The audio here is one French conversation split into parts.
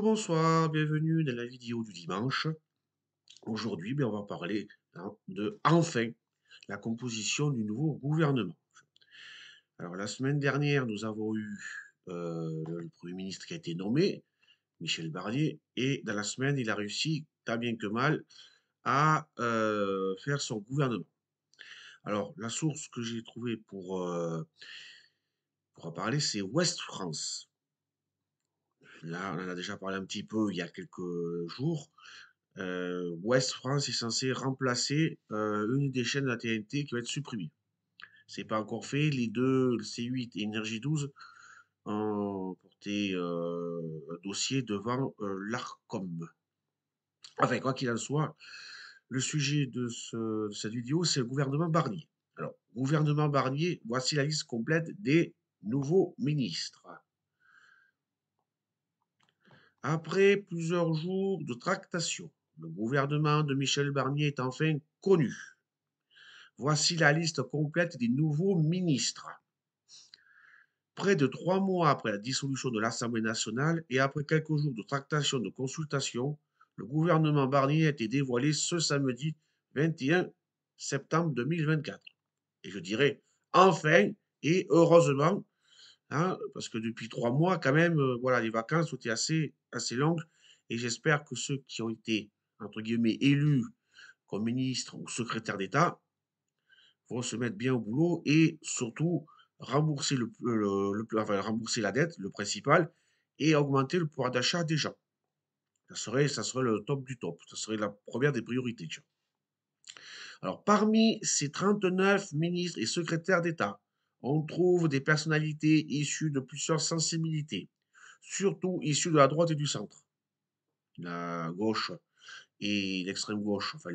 bonsoir, bienvenue dans la vidéo du dimanche. Aujourd'hui, ben, on va parler hein, de enfin la composition du nouveau gouvernement. Alors la semaine dernière, nous avons eu euh, le Premier ministre qui a été nommé, Michel Barnier, et dans la semaine, il a réussi, tant bien que mal, à euh, faire son gouvernement. Alors la source que j'ai trouvée pour, euh, pour en parler, c'est Ouest France. Là, on en a déjà parlé un petit peu il y a quelques jours. Euh, West France est censé remplacer euh, une des chaînes de la TNT qui va être supprimée. C'est pas encore fait. Les deux, C8 et Energy 12, ont porté euh, un dossier devant l'ARCOM. Enfin, quoi qu'il en soit, le sujet de cette vidéo, c'est le gouvernement Barnier. Alors, gouvernement Barnier, voici la liste complète des nouveaux ministres. Après plusieurs jours de tractation, le gouvernement de Michel Barnier est enfin connu. Voici la liste complète des nouveaux ministres. Près de trois mois après la dissolution de l'Assemblée nationale et après quelques jours de tractation de consultation, le gouvernement Barnier a été dévoilé ce samedi 21 septembre 2024. Et je dirais enfin et heureusement Hein, parce que depuis trois mois, quand même, euh, voilà, les vacances ont été assez, assez longues. Et j'espère que ceux qui ont été, entre guillemets, élus comme ministre ou secrétaire d'État vont se mettre bien au boulot et surtout rembourser, le, la dette, le principal, et augmenter le pouvoir d'achat des gens. Ça serait, ça serait le top du top. Ça serait la première des priorités. Alors, parmi ces 39 ministres et secrétaires d'État, on trouve des personnalités issues de plusieurs sensibilités, surtout issues de la droite et du centre. La gauche et l'extrême gauche, enfin,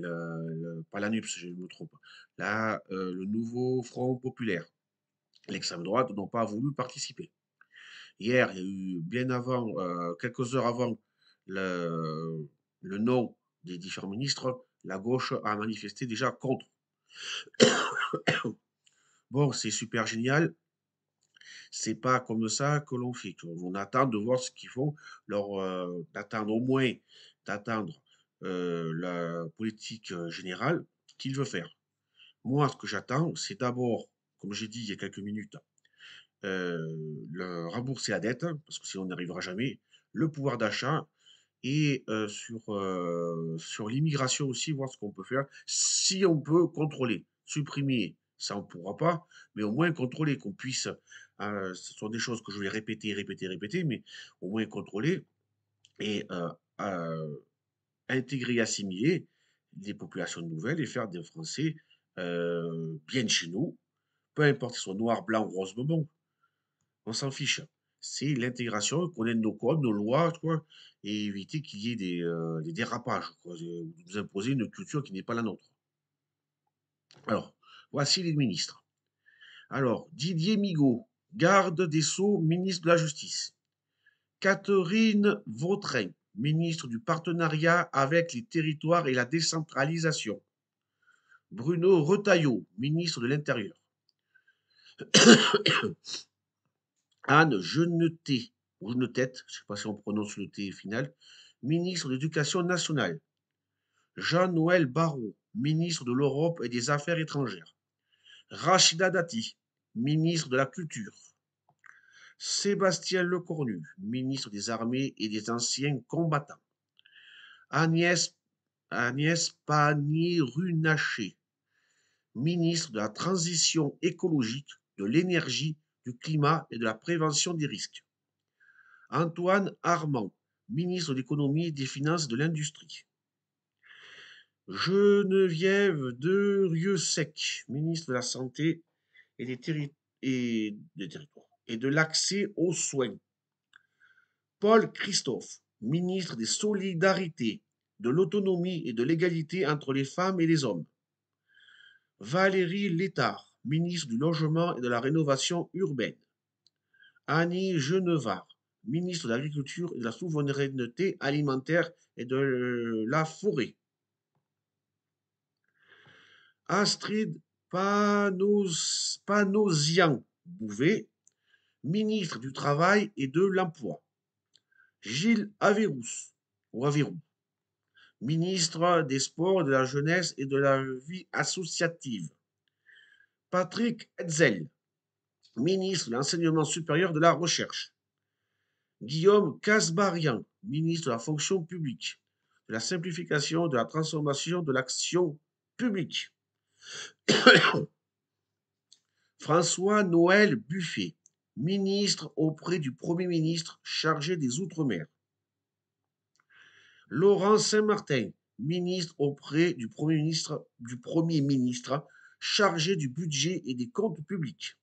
pas la je me trompe. Là, euh, le nouveau Front populaire. L'extrême droite n'ont pas voulu participer. Hier, il y a eu bien avant, euh, quelques heures avant le, le nom des différents ministres, la gauche a manifesté déjà contre. Bon, c'est super génial. C'est pas comme ça que l'on fait. On attend de voir ce qu'ils font, leur euh, d'attendre au moins d'attendre euh, la politique euh, générale qu'il veut faire. Moi, ce que j'attends, c'est d'abord, comme j'ai dit il y a quelques minutes, le rembourser la dette, parce que sinon on n'arrivera jamais, le pouvoir d'achat, et sur, sur l'immigration aussi, voir ce qu'on peut faire, si on peut contrôler, supprimer ça on ne pourra pas, mais au moins contrôler, qu'on puisse, euh, ce sont des choses que je vais répéter, répéter, répéter, mais au moins contrôler et euh, euh, intégrer, assimiler des populations nouvelles et faire des Français bien chez nous, peu importe qu'ils sont noirs, blancs roses bonbons, on s'en fiche. C'est l'intégration, connaître nos codes, nos lois, quoi, et éviter qu'il y ait des, dérapages, quoi, nous imposer une culture qui n'est pas la nôtre. Alors, Voici les ministres. Alors, Didier Migaud, garde des Sceaux, ministre de la Justice. Catherine Vautrin, ministre du Partenariat avec les territoires et la décentralisation. Bruno Retailleau, ministre de l'Intérieur. Anne Genetet, ou je ne sais pas si on prononce le T final, ministre de l'Éducation nationale. Jean-Noël Barrot, ministre de l'Europe et des Affaires étrangères. Rachida Dati, ministre de la Culture. Sébastien Lecornu, ministre des Armées et des Anciens Combattants. Agnès, Agnès Pannier-Runacher, ministre de la Transition écologique, de l'énergie, du climat et de la prévention des risques. Antoine Armand, ministre de l'économie, et des finances de l'industrie. Geneviève de Rieusec, ministre de la Santé et des, territoires et de l'accès aux soins. Paul Christophe, ministre des Solidarités, de l'Autonomie et de l'Égalité entre les femmes et les hommes. Valérie Létard, ministre du Logement et de la Rénovation urbaine. Annie Genevard, ministre de l'Agriculture et de la Souveraineté alimentaire et de euh, la Forêt. Astrid Panosian Bouvet, ministre du Travail et de l'Emploi. Gilles Averous, ou ministre des Sports, de la Jeunesse et de la Vie Associative. Patrick Hetzel, ministre de l'Enseignement supérieur de la Recherche. Guillaume Casbarian, ministre de la Fonction publique, de la Simplification, de la Transformation de l'Action publique. François-Noël Buffet, ministre auprès du Premier ministre chargé des Outre-mer. Laurent Saint-Martin, ministre auprès du Premier ministre, du Premier ministre chargé du budget et des comptes publics.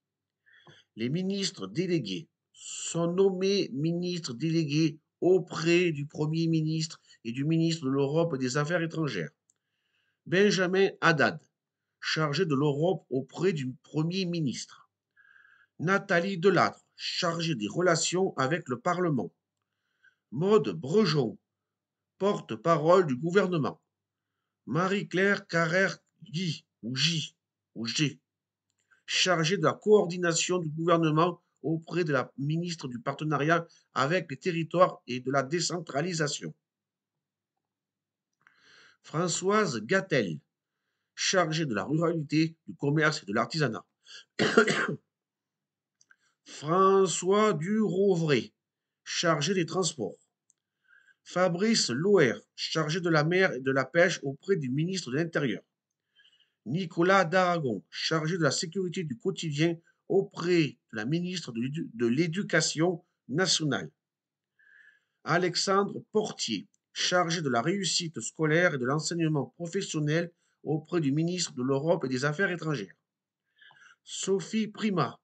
Les ministres délégués sont nommés ministres délégués auprès du Premier ministre et du ministre de l'Europe et des Affaires étrangères. Benjamin Haddad, chargée de l'Europe auprès du Premier ministre. Nathalie Delattre, chargée des relations avec le Parlement. Maude Brejon, porte-parole du gouvernement. Marie-Claire Carrère-Guy, ou J, ou G, chargée de la coordination du gouvernement auprès de la ministre du Partenariat avec les territoires et de la décentralisation. Françoise Gattel, chargé de la ruralité, du commerce et de l'artisanat. François Durovray, chargé des transports. Fabrice Loer, chargé de la mer et de la pêche auprès du ministre de l'Intérieur. Nicolas d'Aragon, chargé de la sécurité du quotidien auprès de la ministre de l'Éducation nationale. Alexandre Portier, chargé de la réussite scolaire et de l'enseignement professionnel auprès du ministre de l'Europe et des Affaires étrangères. Sophie Prima,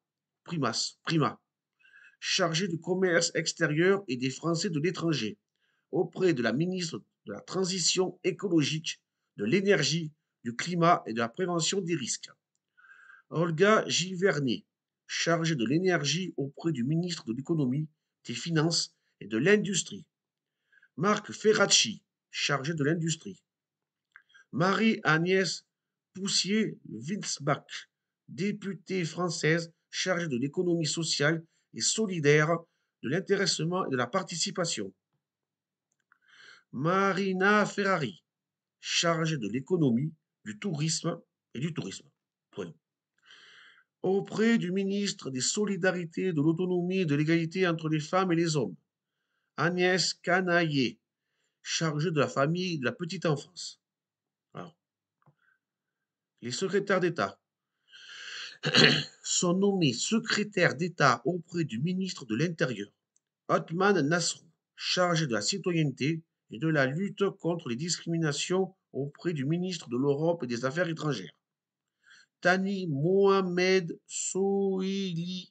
Primas, Prima, chargée du commerce extérieur et des Français de l'étranger, auprès de la ministre de la Transition écologique, de l'énergie, du climat et de la prévention des risques. Olga Giverny, chargée de l'énergie auprès du ministre de l'économie, des finances et de l'industrie. Marc Ferracci, chargé de l'industrie. Marie-Agnès Poussier-Winsbach, députée française chargée de l'économie sociale et solidaire, de l'intéressement et de la participation. Marina Ferrari, chargée de l'économie, du tourisme et du tourisme. Auprès du ministre des Solidarités, de l'Autonomie et de l'Égalité entre les femmes et les hommes, Agnès Canaillé, chargée de la famille et de la petite enfance les secrétaires d'État sont nommés secrétaires d'État auprès du ministre de l'Intérieur, Otman Nasrou, chargé de la citoyenneté et de la lutte contre les discriminations auprès du ministre de l'Europe et des Affaires étrangères. Tani Mohamed Souili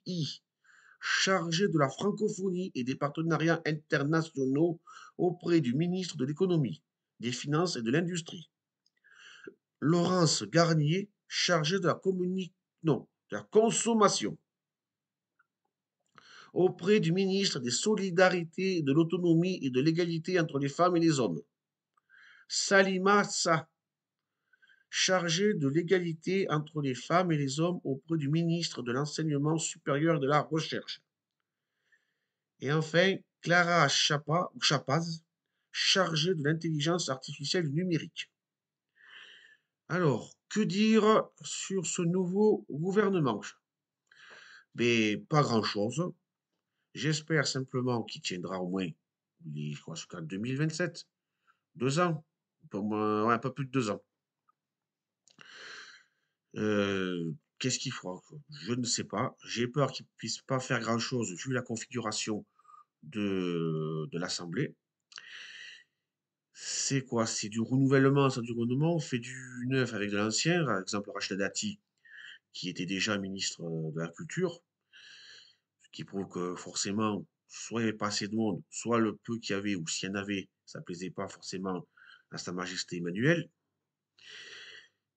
chargé de la francophonie et des partenariats internationaux auprès du ministre de l'économie, des finances et de l'industrie. Laurence Garnier, chargée de la, la consommation, auprès du ministre des Solidarités, de l'Autonomie et de l'Égalité entre les femmes et les hommes, Salima Sa, chargée de l'égalité entre les femmes et les hommes auprès du ministre de l'Enseignement supérieur de la Recherche. Et enfin, Clara Chapa, Chapaz, chargée de l'intelligence artificielle numérique. Alors, que dire sur ce nouveau gouvernement Mais pas grand-chose. J'espère simplement qu'il tiendra au moins, je crois, jusqu'en 2027. Deux ans. un peu plus de deux ans. Euh, qu'est-ce qu'il fera Je ne sais pas. J'ai peur qu'il ne puisse pas faire grand-chose vu la configuration de l'Assemblée c'est quoi C'est du renouvellement, c'est du renouvellement. On fait du neuf avec de l'ancien. Par exemple, Rachel Dati, qui était déjà ministre euh, de la Culture, ce qui prouve que forcément, soit il n'y avait pas assez de monde, soit le peu qu'il y avait, ou s'il y en avait, ça ne plaisait pas forcément à Sa Majesté Emmanuel.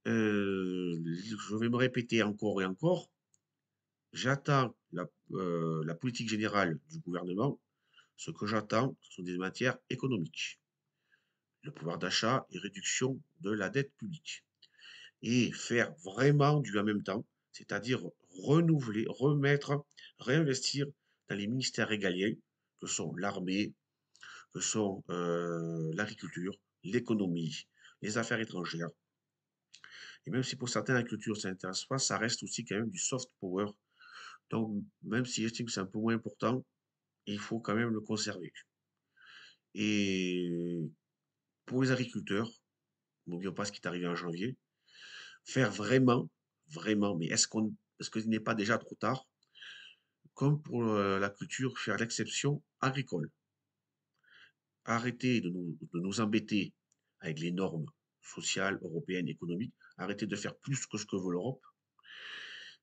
Euh, je vais me répéter encore et encore. J'attends la, euh, la politique générale du gouvernement. Ce que j'attends, ce sont des matières économiques le pouvoir d'achat et réduction de la dette publique. Et faire vraiment du en même temps, c'est-à-dire renouveler, remettre, réinvestir dans les ministères régaliens, que sont l'armée, que sont euh, l'agriculture, l'économie, les affaires étrangères. Et même si pour certains la culture ne s'intéresse pas, ça reste aussi quand même du soft power. Donc, même si j'estime que c'est un peu moins important, il faut quand même le conserver. Et pour les agriculteurs, n'oublions pas ce qui est arrivé en janvier, faire vraiment, vraiment, mais est-ce qu'on est-ce qu'il n'est pas déjà trop tard, comme pour euh, la culture, faire l'exception agricole. Arrêter de nous, de nous embêter avec les normes sociales, européennes, économiques, arrêter de faire plus que ce que veut l'Europe,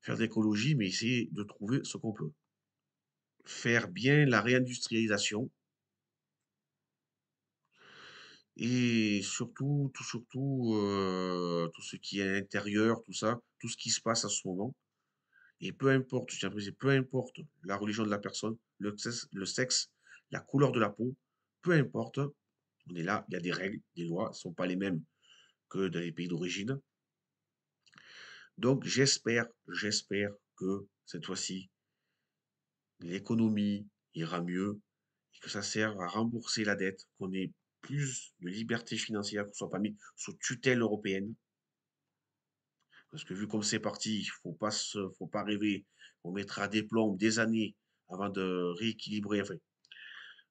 faire de l'écologie, mais essayer de trouver ce qu'on peut. Faire bien la réindustrialisation, et surtout, tout, surtout, euh, tout ce qui est intérieur tout ça, tout ce qui se passe à ce moment. Et peu importe, je tiens peu importe la religion de la personne, le sexe, la couleur de la peau, peu importe, on est là, il y a des règles, des lois, ne sont pas les mêmes que dans les pays d'origine. Donc j'espère, j'espère que cette fois-ci, l'économie ira mieux et que ça serve à rembourser la dette qu'on est plus de liberté financière, qu'on soit pas mis sous tutelle européenne. Parce que vu comme c'est parti, il faut pas faut pas rêver. On mettra des plombes des années avant de rééquilibrer,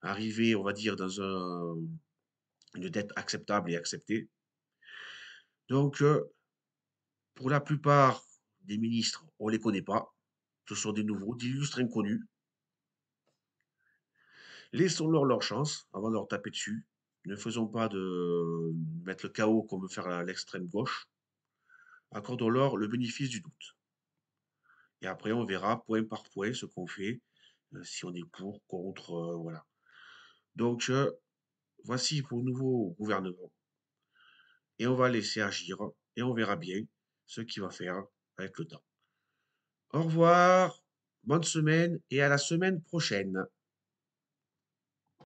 arriver, on va dire, dans une dette acceptable et acceptée. Donc, euh, pour la plupart des ministres, on ne les connaît pas. Ce sont des nouveaux, des illustres inconnus. Laissons-leur leur chance avant de leur taper dessus. Ne faisons pas de mettre le chaos qu'on veut faire à l'extrême gauche. Accordons-leur le bénéfice du doute. Et après, on verra point par point ce qu'on fait, euh, si on est pour, contre, euh, voilà. Donc, euh, voici pour nouveau gouvernement. Et on va laisser agir et on verra bien ce qu'il va faire avec le temps. Au revoir, bonne semaine et à la semaine prochaine.